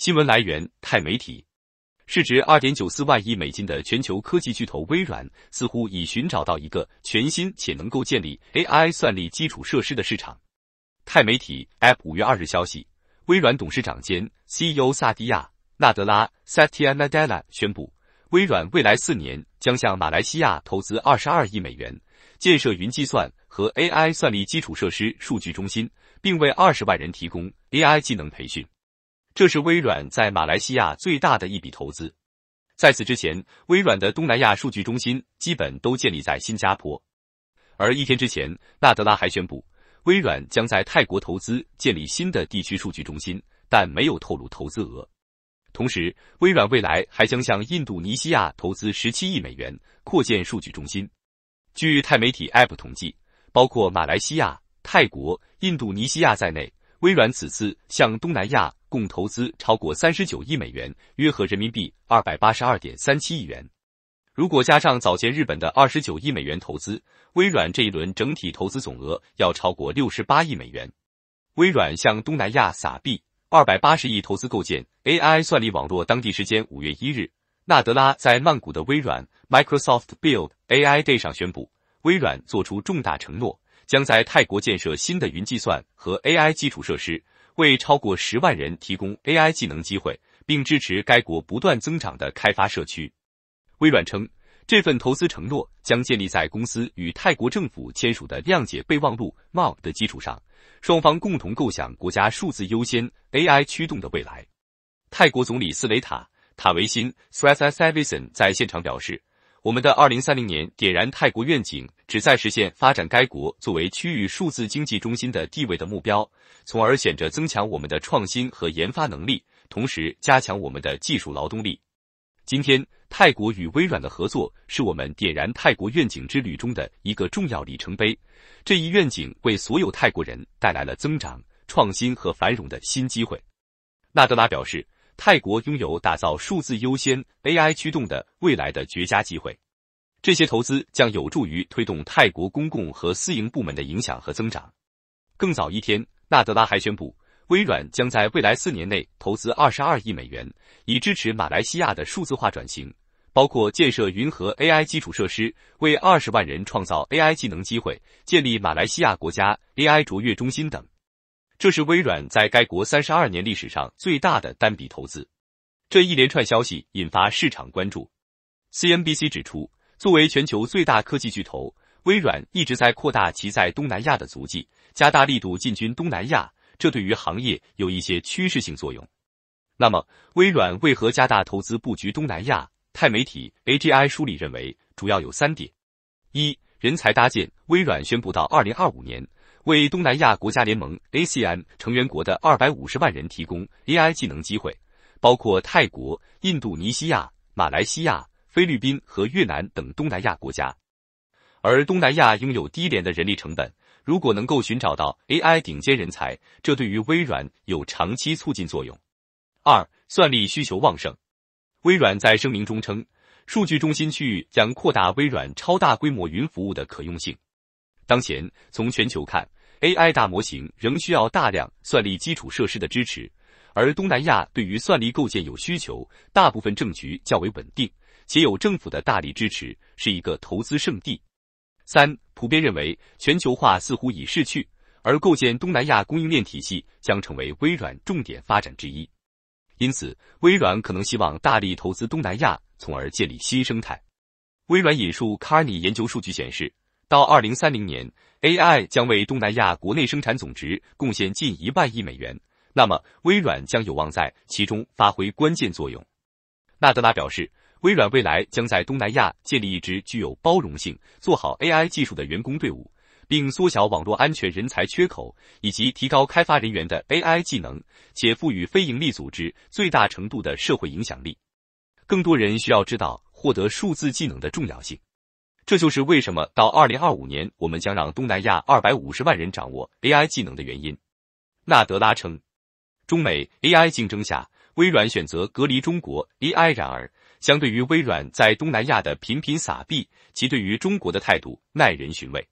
新闻来源：泰媒体。市值二点九四万亿美金的全球科技巨头微软，似乎已寻找到一个全新且能够建立 AI 算力基础设施的市场。泰媒体 App 五月二日消息，微软董事长兼 CEO 萨蒂亚·纳德拉 （Satya Nadella） 宣布，微软未来四年将向马来西亚投资二十二亿美元，建设云计算和 AI 算力基础设施数据中心，并为二十万人提供 AI 技能培训。这是微软在马来西亚最大的一笔投资。在此之前，微软的东南亚数据中心基本都建立在新加坡。而一天之前，纳德拉还宣布，微软将在泰国投资建立新的地区数据中心，但没有透露投资额。同时，微软未来还将向印度尼西亚投资十七亿美元扩建数据中心。据泰媒体 App 统计，包括马来西亚、泰国、印度尼西亚在内，微软此次向东南亚。共投资超过三十九亿美元，约合人民币二百八十二点三七亿元。如果加上早前日本的二十九亿美元投资，微软这一轮整体投资总额要超过六十八亿美元。微软向东南亚撒币二百八十亿投资构建 AI 算力网络。当地时间五月一日，纳德拉在曼谷的微软 Microsoft Build AI Day 上宣布，微软做出重大承诺，将在泰国建设新的云计算和 AI 基础设施。为超过十万人提供 AI 技能机会，并支持该国不断增长的开发社区。微软称，这份投资承诺将建立在公司与泰国政府签署的谅解备忘录 （MOU） 的基础上，双方共同构想国家数字优先、AI 驱动的未来。泰国总理斯雷塔·塔维辛 t r a s i a s a e w s n 在现场表示。我们的二零三零年点燃泰国愿景，旨在实现发展该国作为区域数字经济中心的地位的目标，从而显著增强我们的创新和研发能力，同时加强我们的技术劳动力。今天，泰国与微软的合作是我们点燃泰国愿景之旅中的一个重要里程碑。这一愿景为所有泰国人带来了增长、创新和繁荣的新机会。纳德拉表示。泰国拥有打造数字优先、AI 驱动的未来的绝佳机会，这些投资将有助于推动泰国公共和私营部门的影响和增长。更早一天，纳德拉还宣布，微软将在未来四年内投资22亿美元，以支持马来西亚的数字化转型，包括建设云和 AI 基础设施，为20万人创造 AI 技能机会，建立马来西亚国家 AI 卓越中心等。这是微软在该国三十二年历史上最大的单笔投资，这一连串消息引发市场关注。CNBC 指出，作为全球最大科技巨头，微软一直在扩大其在东南亚的足迹，加大力度进军东南亚，这对于行业有一些趋势性作用。那么，微软为何加大投资布局东南亚？泰媒体 AGI 梳理认为，主要有三点：一、人才搭建，微软宣布到二零二五年。为东南亚国家联盟 （ACN） 成员国的二百五十万人提供 AI 技能机会，包括泰国、印度尼西亚、马来西亚、菲律宾和越南等东南亚国家。而东南亚拥有低廉的人力成本，如果能够寻找到 AI 顶尖人才，这对于微软有长期促进作用。二，算力需求旺盛。微软在声明中称，数据中心区域将扩大微软超大规模云服务的可用性。当前，从全球看，AI 大模型仍需要大量算力基础设施的支持，而东南亚对于算力构建有需求，大部分政局较为稳定，且有政府的大力支持，是一个投资圣地。三，普遍认为全球化似乎已逝去，而构建东南亚供应链体系将成为微软重点发展之一。因此，微软可能希望大力投资东南亚，从而建立新生态。微软引述卡尼研究数据显示。到二零三零年，AI 将为东南亚国内生产总值贡献近一万亿美元。那么，微软将有望在其中发挥关键作用。纳德拉表示，微软未来将在东南亚建立一支具有包容性、做好 AI 技术的员工队伍，并缩小网络安全人才缺口，以及提高开发人员的 AI 技能，且赋予非营利组织最大程度的社会影响力。更多人需要知道获得数字技能的重要性。这就是为什么到二零二五年，我们将让东南亚二百五十万人掌握 AI 技能的原因。纳德拉称，中美 AI 竞争下，微软选择隔离中国 AI。然而，相对于微软在东南亚的频频撒币，其对于中国的态度耐人寻味。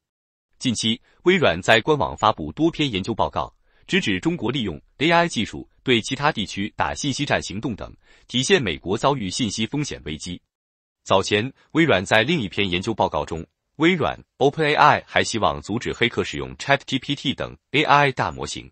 近期，微软在官网发布多篇研究报告，直指中国利用 AI 技术对其他地区打信息战行动等，体现美国遭遇信息风险危机。早前，微软在另一篇研究报告中，微软 Open AI 还希望阻止黑客使用 Chat GPT 等 AI 大模型。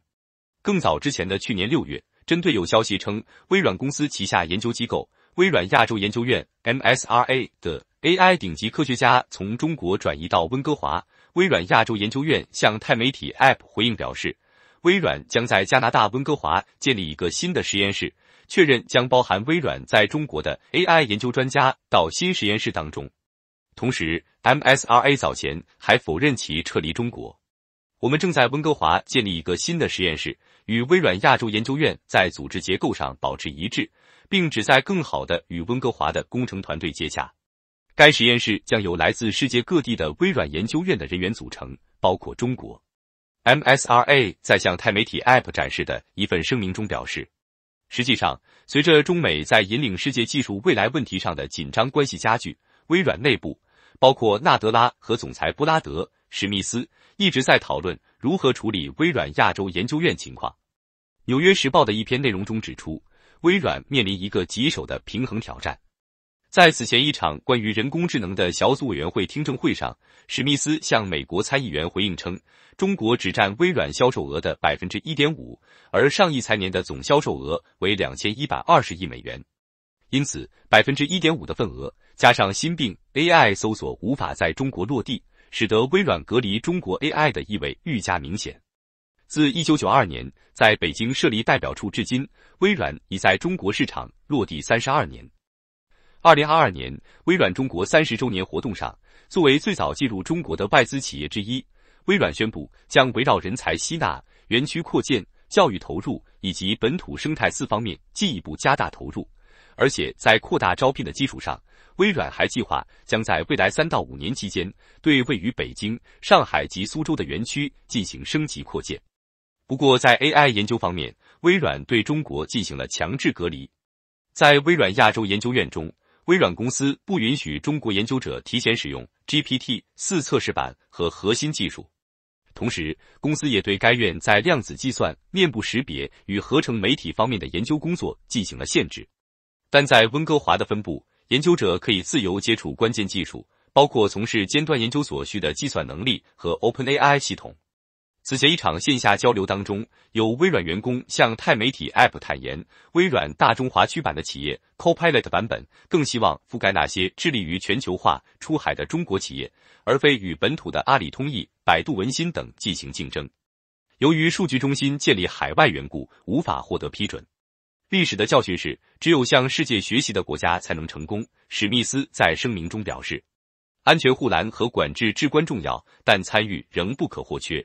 更早之前的去年六月，针对有消息称微软公司旗下研究机构微软亚洲研究院 （MSRA） 的 AI 顶级科学家从中国转移到温哥华，微软亚洲研究院向泰媒体 App 回应表示，微软将在加拿大温哥华建立一个新的实验室。确认将包含微软在中国的 AI 研究专家到新实验室当中。同时，MSRA 早前还否认其撤离中国。我们正在温哥华建立一个新的实验室，与微软亚洲研究院在组织结构上保持一致，并旨在更好地与温哥华的工程团队接洽。该实验室将由来自世界各地的微软研究院的人员组成，包括中国。MSRA 在向泰媒体 App 展示的一份声明中表示。实际上，随着中美在引领世界技术未来问题上的紧张关系加剧，微软内部包括纳德拉和总裁布拉德·史密斯一直在讨论如何处理微软亚洲研究院情况。《纽约时报》的一篇内容中指出，微软面临一个棘手的平衡挑战。在此前一场关于人工智能的小组委员会听证会上，史密斯向美国参议员回应称，中国只占微软销售额的百分之一点五，而上一财年的总销售额为两千一百二十亿美元。因此，百分之一点五的份额加上新病 AI 搜索无法在中国落地，使得微软隔离中国 AI 的意味愈加明显。自一九九二年在北京设立代表处至今，微软已在中国市场落地三十二年。二零二二年，微软中国三十周年活动上，作为最早进入中国的外资企业之一，微软宣布将围绕人才吸纳、园区扩建、教育投入以及本土生态四方面进一步加大投入。而且在扩大招聘的基础上，微软还计划将在未来三到五年期间，对位于北京、上海及苏州的园区进行升级扩建。不过，在 AI 研究方面，微软对中国进行了强制隔离。在微软亚洲研究院中。微软公司不允许中国研究者提前使用 GPT 四测试版和核心技术，同时公司也对该院在量子计算、面部识别与合成媒体方面的研究工作进行了限制。但在温哥华的分部，研究者可以自由接触关键技术，包括从事尖端研究所需的计算能力和 OpenAI 系统。此前一场线下交流当中，有微软员工向泰媒体 app 坦言，微软大中华区版的企业 Copilot 版本更希望覆盖那些致力于全球化出海的中国企业，而非与本土的阿里通义、百度文心等进行竞争。由于数据中心建立海外缘故，无法获得批准。历史的教训是，只有向世界学习的国家才能成功。史密斯在声明中表示，安全护栏和管制至关重要，但参与仍不可或缺。